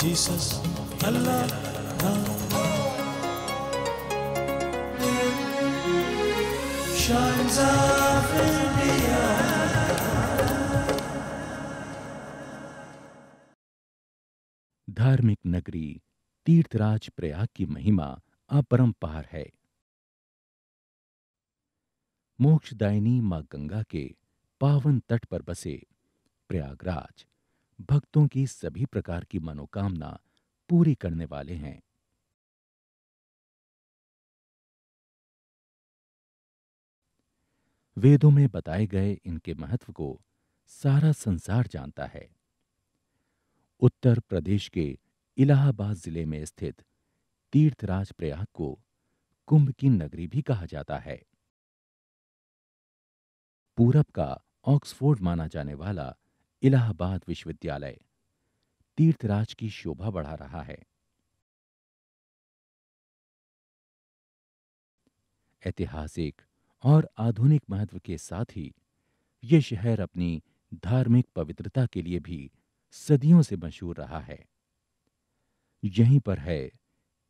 Jesus, Allah, Shines धार्मिक नगरी तीर्थराज प्रयाग की महिमा अपरंपार है मोक्षदायिनी मां गंगा के पावन तट पर बसे प्रयागराज भक्तों की सभी प्रकार की मनोकामना पूरी करने वाले हैं वेदों में बताए गए इनके महत्व को सारा संसार जानता है उत्तर प्रदेश के इलाहाबाद जिले में स्थित तीर्थराज प्रयाग को कुंभ की नगरी भी कहा जाता है पूरब का ऑक्सफोर्ड माना जाने वाला इलाहाबाद विश्वविद्यालय तीर्थराज की शोभा बढ़ा रहा है ऐतिहासिक और आधुनिक महत्व के साथ ही ये शहर अपनी धार्मिक पवित्रता के लिए भी सदियों से मशहूर रहा है यहीं पर है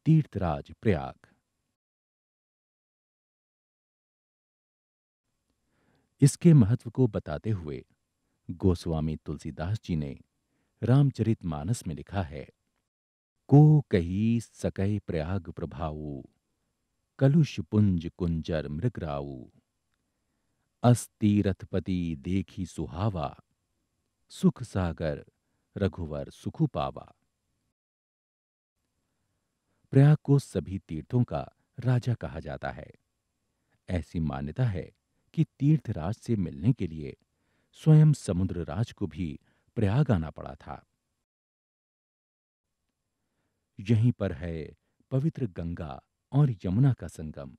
तीर्थराज प्रयाग इसके महत्व को बताते हुए गोस्वामी तुलसीदास जी ने रामचरित मानस में लिखा है को कही सकई प्रयाग प्रभाऊ कलुष पुंज कुंजर मृगराऊ अस्ति रथपति देखी सुहावा सुख सागर रघुवर सुखु पावा प्रयाग को सभी तीर्थों का राजा कहा जाता है ऐसी मान्यता है कि तीर्थराज से मिलने के लिए स्वयं समुद्रराज को भी प्रयाग आना पड़ा था यहीं पर है पवित्र गंगा और यमुना का संगम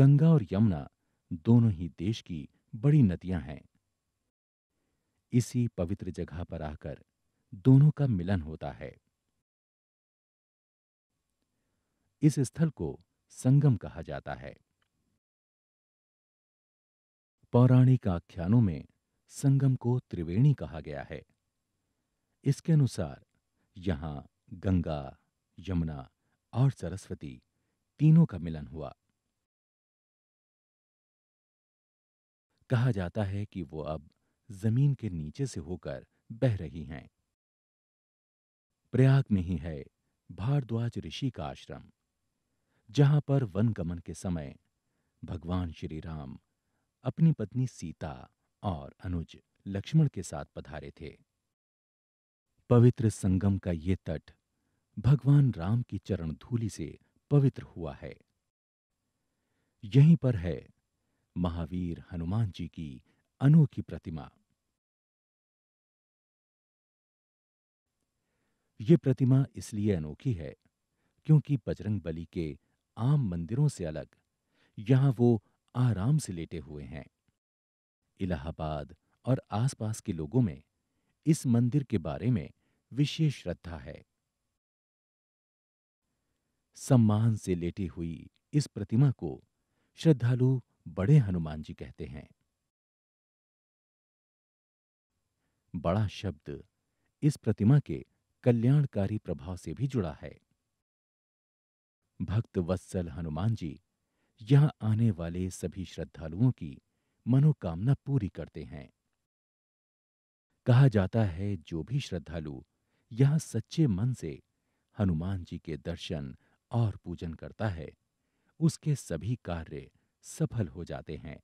गंगा और यमुना दोनों ही देश की बड़ी नदियां हैं इसी पवित्र जगह पर आकर दोनों का मिलन होता है इस स्थल को संगम कहा जाता है पौराणिक आख्यानों में संगम को त्रिवेणी कहा गया है इसके अनुसार यहां गंगा यमुना और सरस्वती तीनों का मिलन हुआ कहा जाता है कि वो अब जमीन के नीचे से होकर बह रही हैं प्रयाग में ही है भारद्वाज ऋषि का आश्रम जहां पर वनगमन के समय भगवान श्री राम अपनी पत्नी सीता और अनुज लक्ष्मण के साथ पधारे थे पवित्र संगम का ये तट भगवान राम की चरण धूलि से पवित्र हुआ है यहीं पर है महावीर हनुमान जी की अनोखी प्रतिमा ये प्रतिमा इसलिए अनोखी है क्योंकि बजरंग बली के आम मंदिरों से अलग यहां वो आराम से लेटे हुए हैं इलाहाबाद और आसपास के लोगों में इस मंदिर के बारे में विशेष श्रद्धा है सम्मान से लेटी हुई इस प्रतिमा को श्रद्धालु बड़े हनुमान जी कहते हैं बड़ा शब्द इस प्रतिमा के कल्याणकारी प्रभाव से भी जुड़ा है भक्त वत्सल हनुमान जी यहाँ आने वाले सभी श्रद्धालुओं की मनोकामना पूरी करते हैं कहा जाता है जो भी श्रद्धालु यहाँ सच्चे मन से हनुमान जी के दर्शन और पूजन करता है उसके सभी कार्य सफल हो जाते हैं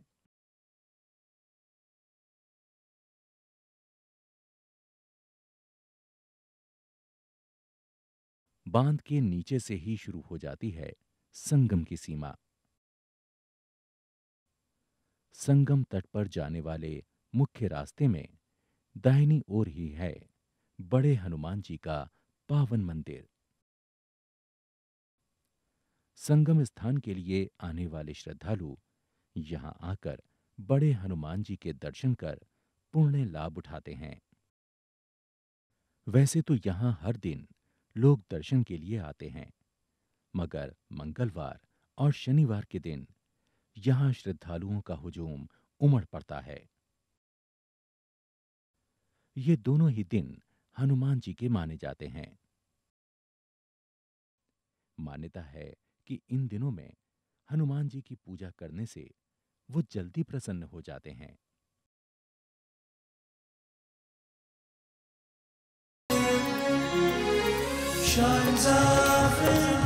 बांध के नीचे से ही शुरू हो जाती है संगम की सीमा संगम तट पर जाने वाले मुख्य रास्ते में दाहिनी ओर ही है बड़े हनुमान जी का पावन मंदिर संगम स्थान के लिए आने वाले श्रद्धालु यहां आकर बड़े हनुमान जी के दर्शन कर पूर्ण लाभ उठाते हैं वैसे तो यहां हर दिन लोग दर्शन के लिए आते हैं मगर मंगलवार और शनिवार के दिन यहां श्रद्धालुओं का हुजूम उमड़ पड़ता है ये दोनों ही दिन हनुमान जी के माने जाते हैं मान्यता है कि इन दिनों में हनुमान जी की पूजा करने से वो जल्दी प्रसन्न हो जाते हैं shines off